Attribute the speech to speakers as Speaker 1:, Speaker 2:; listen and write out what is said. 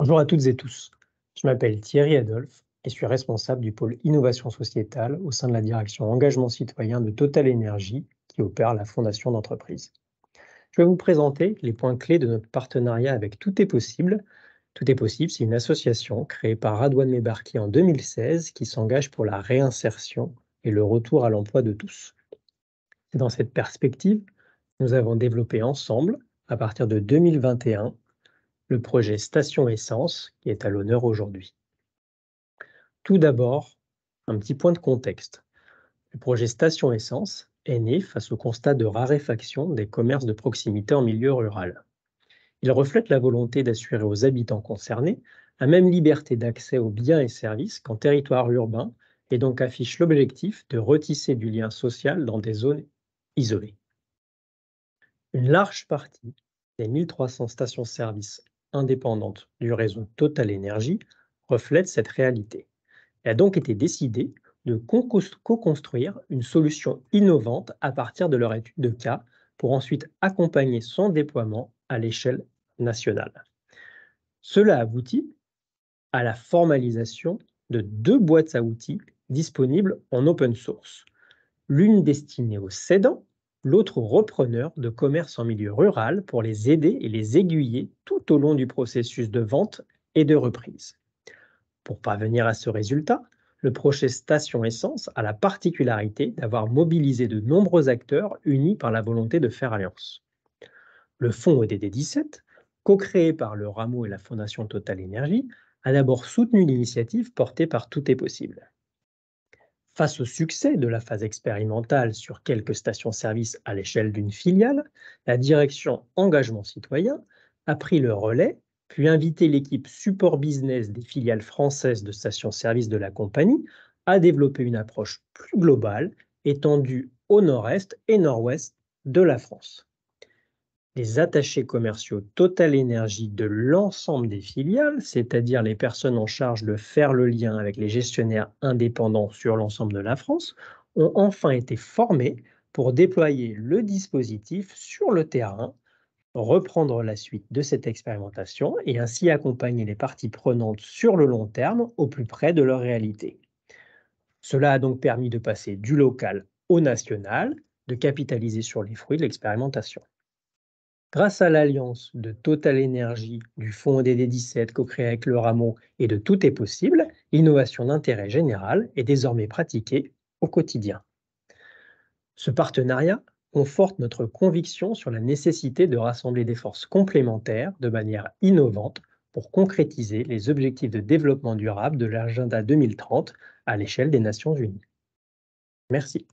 Speaker 1: Bonjour à toutes et tous. Je m'appelle Thierry Adolphe et je suis responsable du pôle innovation sociétale au sein de la direction engagement citoyen de Total Énergie qui opère la fondation d'entreprise. Je vais vous présenter les points clés de notre partenariat avec Tout est possible. Tout est possible, c'est une association créée par Radouane Mebarki en 2016 qui s'engage pour la réinsertion et le retour à l'emploi de tous. C'est dans cette perspective, que nous avons développé ensemble, à partir de 2021, le projet Station Essence qui est à l'honneur aujourd'hui. Tout d'abord, un petit point de contexte. Le projet Station Essence est né face au constat de raréfaction des commerces de proximité en milieu rural. Il reflète la volonté d'assurer aux habitants concernés la même liberté d'accès aux biens et services qu'en territoire urbain et donc affiche l'objectif de retisser du lien social dans des zones isolées. Une large partie des 1300 stations-service indépendante du réseau Total Énergie reflète cette réalité. Il a donc été décidé de co-construire une solution innovante à partir de leur étude de cas pour ensuite accompagner son déploiement à l'échelle nationale. Cela aboutit à la formalisation de deux boîtes à outils disponibles en open source, l'une destinée aux cédants l'autre repreneur de commerce en milieu rural pour les aider et les aiguiller tout au long du processus de vente et de reprise. Pour parvenir à ce résultat, le projet Station Essence a la particularité d'avoir mobilisé de nombreux acteurs unis par la volonté de faire alliance. Le fonds EDD 17, co-créé par le Rameau et la Fondation Total Énergie, a d'abord soutenu l'initiative portée par Tout est possible. Face au succès de la phase expérimentale sur quelques stations-service à l'échelle d'une filiale, la direction Engagement Citoyen a pris le relais, puis invité l'équipe support business des filiales françaises de stations-service de la compagnie à développer une approche plus globale étendue au nord-est et nord-ouest de la France les attachés commerciaux Total Énergie de l'ensemble des filiales, c'est-à-dire les personnes en charge de faire le lien avec les gestionnaires indépendants sur l'ensemble de la France, ont enfin été formés pour déployer le dispositif sur le terrain, reprendre la suite de cette expérimentation et ainsi accompagner les parties prenantes sur le long terme au plus près de leur réalité. Cela a donc permis de passer du local au national, de capitaliser sur les fruits de l'expérimentation. Grâce à l'alliance de Total Energy, du fonds DD17 co-créé avec le Rameau et de Tout est possible, l'innovation d'intérêt général est désormais pratiquée au quotidien. Ce partenariat conforte notre conviction sur la nécessité de rassembler des forces complémentaires de manière innovante pour concrétiser les objectifs de développement durable de l'agenda 2030 à l'échelle des Nations Unies. Merci.